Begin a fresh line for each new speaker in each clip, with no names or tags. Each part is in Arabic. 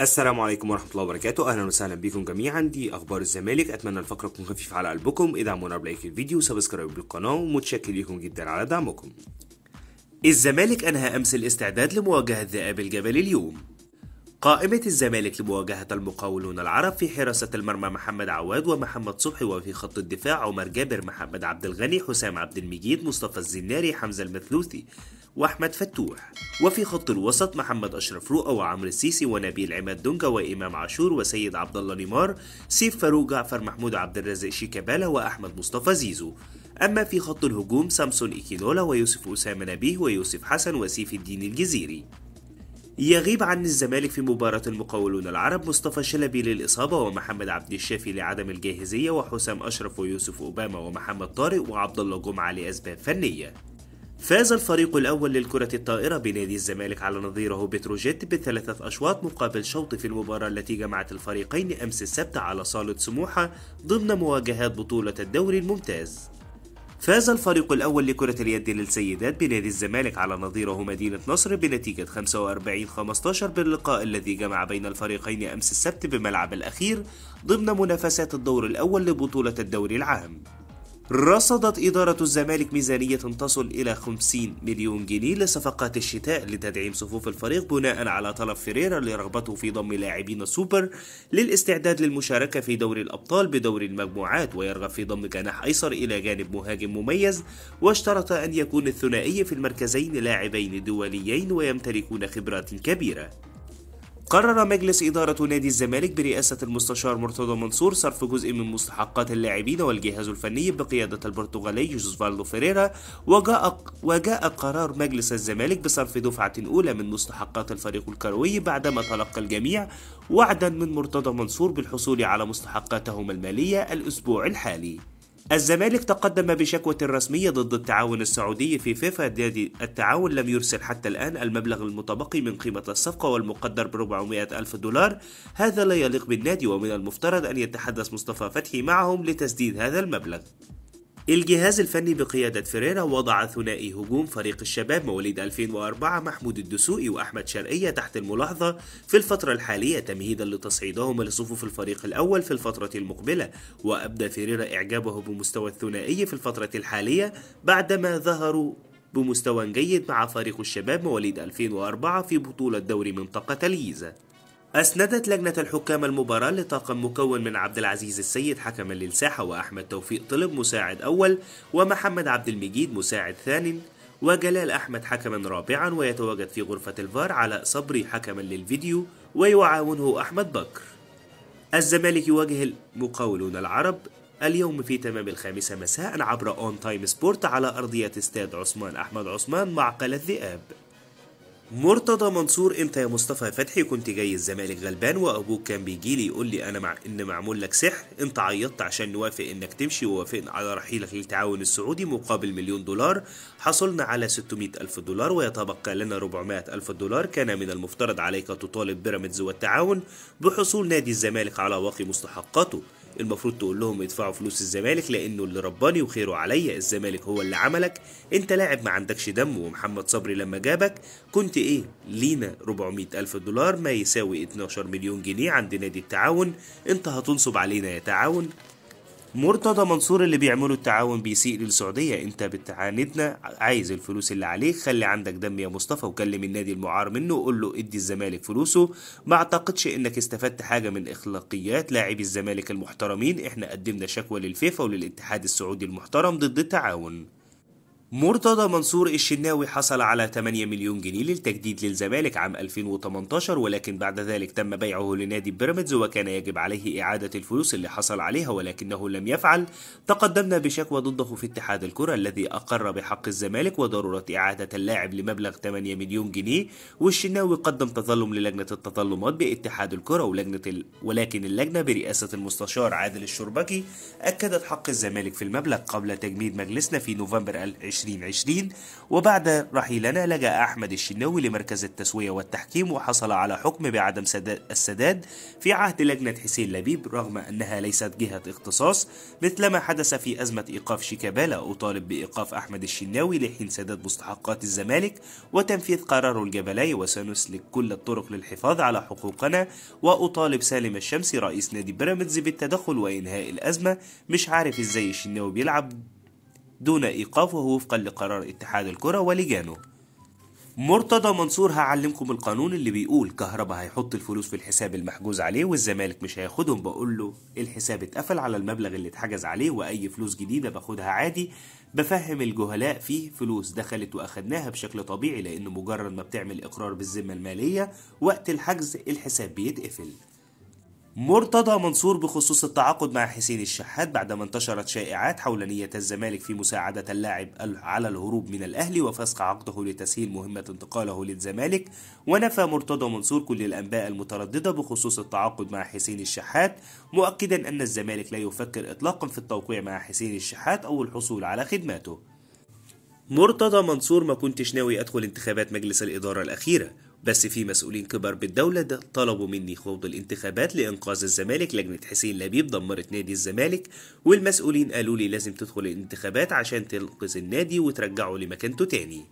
السلام عليكم ورحمة الله وبركاته أهلا وسهلا بكم جميعا دي أخبار الزمالك أتمنى الفقرة تكون خفيفة على قلبكم ادعمونا بلايك الفيديو وسبسكرايب للقناة ومتشكر لكم جدا على دعمكم الزمالك أنهى أمس الاستعداد لمواجهة ذئاب الجبل اليوم قائمة الزمالك لمواجهة المقاولون العرب في حراسة المرمى محمد عواد ومحمد صبحي وفي خط الدفاع عمر جابر محمد عبد الغني حسام عبد المجيد مصطفى الزناري حمزة المثلوثي واحمد فتوح وفي خط الوسط محمد اشرف رؤى وعمرو السيسي ونبيل عماد دونجا وامام عاشور وسيد عبد الله نيمار سيف فاروق جعفر محمود عبد الرازق شيكابالا واحمد مصطفى زيزو أما في خط الهجوم سامسون إيكينولا ويوسف أسامة نبيه ويوسف حسن وسيف الدين الجزيري يغيب عن الزمالك في مباراة المقاولون العرب مصطفى شلبي للإصابة ومحمد عبد الشافي لعدم الجاهزية وحسام أشرف ويوسف أوباما ومحمد طارق وعبد الله جمعة لأسباب فنية فاز الفريق الأول للكرة الطائرة بنادي الزمالك على نظيره بتروجيت بثلاثة أشواط مقابل شوط في المباراة التي جمعت الفريقين أمس السبت على صالة سموحة ضمن مواجهات بطولة الدوري الممتاز فاز الفريق الأول لكرة اليد للسيدات بنادي الزمالك على نظيره مدينة نصر بنتيجة 45-15 باللقاء الذي جمع بين الفريقين أمس السبت بملعب الأخير ضمن منافسات الدور الأول لبطولة الدوري العام رصدت إدارة الزمالك ميزانية تصل إلى 50 مليون جنيه لصفقات الشتاء لتدعيم صفوف الفريق بناء على طلب فيريرا لرغبته في ضم لاعبين السوبر للاستعداد للمشاركة في دوري الأبطال بدوري المجموعات ويرغب في ضم جناح أيسر إلى جانب مهاجم مميز واشترط أن يكون الثنائي في المركزين لاعبين دوليين ويمتلكون خبرات كبيرة قرر مجلس إدارة نادي الزمالك برئاسة المستشار مرتضى منصور صرف جزء من مستحقات اللاعبين والجهاز الفني بقيادة البرتغالي جوزفالدو فيريرا وجاء وجاء قرار مجلس الزمالك بصرف دفعة أولى من مستحقات الفريق الكروي بعدما تلقى الجميع وعدا من مرتضى منصور بالحصول على مستحقاتهم المالية الأسبوع الحالي الزمالك تقدم بشكوى رسمية ضد التعاون السعودي في فيفا دادي التعاون لم يرسل حتى الآن المبلغ المتبقي من قيمة الصفقة والمقدر ب 400 ألف دولار هذا لا يليق بالنادي ومن المفترض أن يتحدث مصطفى فتحي معهم لتسديد هذا المبلغ الجهاز الفني بقيادة فيريرا وضع ثنائي هجوم فريق الشباب مواليد 2004 محمود الدسوقي وأحمد شرقية تحت الملاحظة في الفترة الحالية تمهيدا لتصعيدهما لصفوف الفريق الأول في الفترة المقبلة وأبدى فيريرا إعجابه بمستوى الثنائي في الفترة الحالية بعدما ظهروا بمستوى جيد مع فريق الشباب مواليد 2004 في بطولة دوري منطقة الجيزة أسندت لجنة الحكام المباراة لطاقم مكون من عبد العزيز السيد حكما للساحة وأحمد توفيق طلب مساعد أول ومحمد عبد المجيد مساعد ثاني وجلال أحمد حكما رابعا ويتواجد في غرفة الفار علاء صبري حكما للفيديو ويعاونه أحمد بكر الزمالك يواجه المقاولون العرب اليوم في تمام الخامسة مساء عبر أون تايم سبورت على أرضية استاد عثمان أحمد عثمان معقل الذئاب مرتضى منصور انت يا مصطفى فتحي كنت جاي الزمالك غلبان وابوك كان بيجي لي يقول لي انا مع ان معمول لك سحر انت عيطت عشان نوافق انك تمشي ووافقنا على رحيلك للتعاون السعودي مقابل مليون دولار حصلنا على 600 الف دولار ويتبقى لنا 400 الف دولار كان من المفترض عليك تطالب بيراميدز والتعاون بحصول نادي الزمالك على باقي مستحقاته المفروض تقول لهم يدفعوا فلوس الزمالك لانه اللي رباني وخيره عليا الزمالك هو اللي عملك انت لاعب ما عندكش دم ومحمد صبري لما جابك كنت ايه لينا 400 الف دولار ما يساوي 12 مليون جنيه عند نادي التعاون انت هتنصب علينا يا تعاون مرتضى منصور اللي بيعمله التعاون بيسيء للسعوديه انت بتعاندنا عايز الفلوس اللي عليك خلي عندك دم يا مصطفى وكلم النادي المعار منه وقول له ادي الزمالك فلوسه ما اعتقدش انك استفدت حاجه من اخلاقيات لاعبي الزمالك المحترمين احنا قدمنا شكوى للفيفا وللاتحاد السعودي المحترم ضد التعاون مرتضى منصور الشناوي حصل على 8 مليون جنيه للتجديد للزمالك عام 2018 ولكن بعد ذلك تم بيعه لنادي بيراميدز وكان يجب عليه إعادة الفلوس اللي حصل عليها ولكنه لم يفعل تقدمنا بشكوى ضده في اتحاد الكرة الذي أقر بحق الزمالك وضرورة إعادة اللاعب لمبلغ 8 مليون جنيه والشناوي قدم تظلم للجنة التظلمات باتحاد الكرة ولجنة ال... ولكن اللجنة برئاسة المستشار عادل الشربكي أكدت حق الزمالك في المبلغ قبل تجميد مجلسنا في نوفمبر 20 2020 وبعد رحيلنا لجأ أحمد الشناوي لمركز التسوية والتحكيم وحصل على حكم بعدم السداد في عهد لجنة حسين لبيب رغم أنها ليست جهة اختصاص مثل ما حدث في أزمة إيقاف شيكابالا أطالب بإيقاف أحمد الشناوي لحين سداد مستحقات الزمالك وتنفيذ قرار الجبلي وسنسلك كل الطرق للحفاظ على حقوقنا وأطالب سالم الشمسي رئيس نادي بيراميدز بالتدخل وإنهاء الأزمة مش عارف إزاي الشناوي بيلعب دون إيقافه وفقا لقرار اتحاد الكرة ولجانه مرتضى منصور هعلمكم القانون اللي بيقول كهربا هيحط الفلوس في الحساب المحجوز عليه والزمالك مش هياخدهم بقول له الحساب اتقفل على المبلغ اللي اتحجز عليه واي فلوس جديده باخدها عادي بفهم الجهلاء فيه فلوس دخلت واخدناها بشكل طبيعي لان مجرد ما بتعمل اقرار بالذمه الماليه وقت الحجز الحساب بيتقفل مرتضى منصور بخصوص التعاقد مع حسين الشحات بعدما انتشرت شائعات حول نية الزمالك في مساعدة اللاعب على الهروب من الأهلي وفسخ عقده لتسهيل مهمة انتقاله للزمالك ونفى مرتضى منصور كل الأنباء المترددة بخصوص التعاقد مع حسين الشحات مؤكدا أن الزمالك لا يفكر إطلاقا في التوقيع مع حسين الشحات أو الحصول على خدماته مرتضى منصور ما كنتش ناوي أدخل انتخابات مجلس الإدارة الأخيرة بس في مسؤولين كبار بالدولة ده طلبوا مني خوض الانتخابات لإنقاذ الزمالك لجنة حسين لبيب دمرت نادي الزمالك والمسؤولين قالوا لي لازم تدخل الانتخابات عشان تنقذ النادي وترجعه لمكانته تاني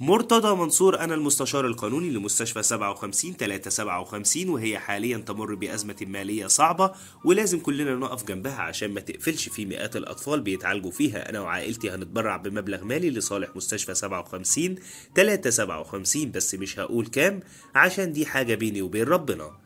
مرتضى منصور أنا المستشار القانوني لمستشفى 57 357 وهي حاليا تمر بأزمة مالية صعبة ولازم كلنا نقف جنبها عشان ما تقفلش في مئات الأطفال بيتعالجوا فيها أنا وعائلتي هنتبرع بمبلغ مالي لصالح مستشفى 57 357 بس مش هقول كام عشان دي حاجة بيني وبين ربنا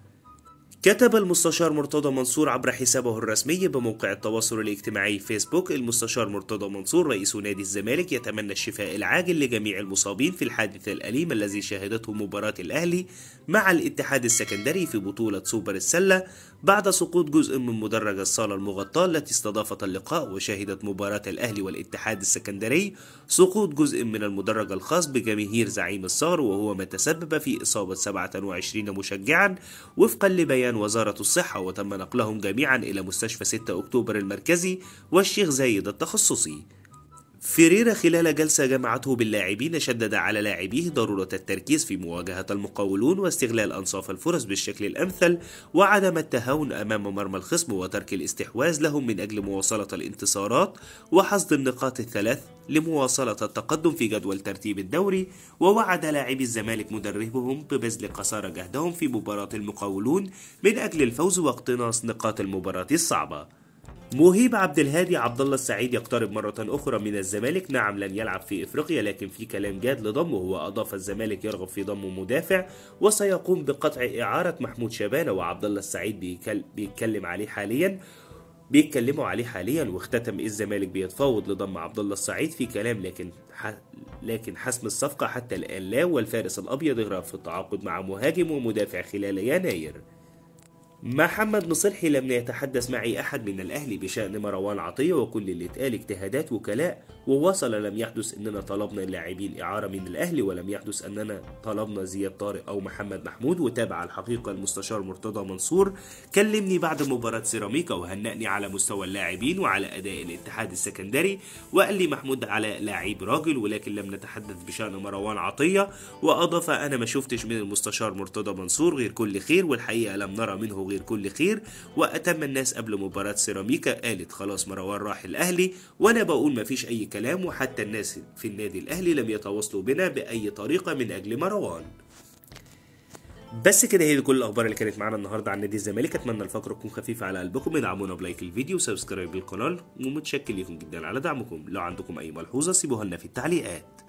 كتب المستشار مرتضى منصور عبر حسابه الرسمي بموقع التواصل الاجتماعي فيسبوك المستشار مرتضى منصور رئيس نادي الزمالك يتمنى الشفاء العاجل لجميع المصابين في الحادث الأليم الذي شهدته مباراة الأهلي مع الاتحاد السكندري في بطولة سوبر السلة بعد سقوط جزء من مدرج الصالة المغطاة التي استضافت اللقاء وشهدت مباراة الأهلي والاتحاد السكندري سقوط جزء من المدرج الخاص بجماهير زعيم الصغر وهو ما تسبب في إصابة 27 مشجعا وفقا لبيان وزارة الصحة وتم نقلهم جميعا إلى مستشفى 6 أكتوبر المركزي والشيخ زايد التخصصي فيريرا خلال جلسة جمعته باللاعبين شدد على لاعبيه ضرورة التركيز في مواجهة المقاولون واستغلال أنصاف الفرص بالشكل الأمثل وعدم التهاون أمام مرمى الخصم وترك الاستحواذ لهم من أجل مواصلة الانتصارات وحصد النقاط الثلاث لمواصلة التقدم في جدول ترتيب الدوري ووعد لاعبي الزمالك مدربهم ببذل قصارى جهدهم في مباراة المقاولون من أجل الفوز واقتناص نقاط المباراة الصعبة مهيب عبد الهادي عبد الله السعيد يقترب مرة أخرى من الزمالك، نعم لن يلعب في افريقيا لكن في كلام جاد لضمه وأضاف الزمالك يرغب في ضم مدافع وسيقوم بقطع إعارة محمود شبانة وعبد الله السعيد بيكل... بيتكلم عليه حاليا بيتكلموا عليه حاليا واختتم الزمالك بيتفاوض لضم عبد الله السعيد في كلام لكن ح... لكن حسم الصفقة حتى الآن لا والفارس الأبيض يرغب في التعاقد مع مهاجم ومدافع خلال يناير. محمد مصلحي لم يتحدث معي أحد من الأهل بشأن مروان عطية وكل اللي اتقال اجتهادات وكلاء ووصل لم يحدث اننا طلبنا اللاعبين اعاره من الاهلي ولم يحدث اننا طلبنا زياد طارق او محمد محمود وتابع الحقيقه المستشار مرتضى منصور كلمني بعد مباراه سيراميكا وهنأني على مستوى اللاعبين وعلى اداء الاتحاد السكندري وقال لي محمود على لعيب راجل ولكن لم نتحدث بشان مروان عطيه واضاف انا ما شفتش من المستشار مرتضى منصور غير كل خير والحقيقه لم نرى منه غير كل خير واتم الناس قبل مباراه سيراميكا قالت خلاص مروان راح الاهلي وانا بقول ما فيش اي الكلام وحتى الناس في النادي الأهلي لم يتواصلوا بنا بأي طريقة من أجل مروان بس كده هي دي كل الاخبار اللي كانت معانا النهارده عن نادي الزمالك اتمنى الفقره تكون خفيفه على قلبكم ادعمونا بلايك الفيديو وسبسكرايب للقناه ومتشكر ليكم جدا على دعمكم لو عندكم اي ملحوظه سيبوها لنا في التعليقات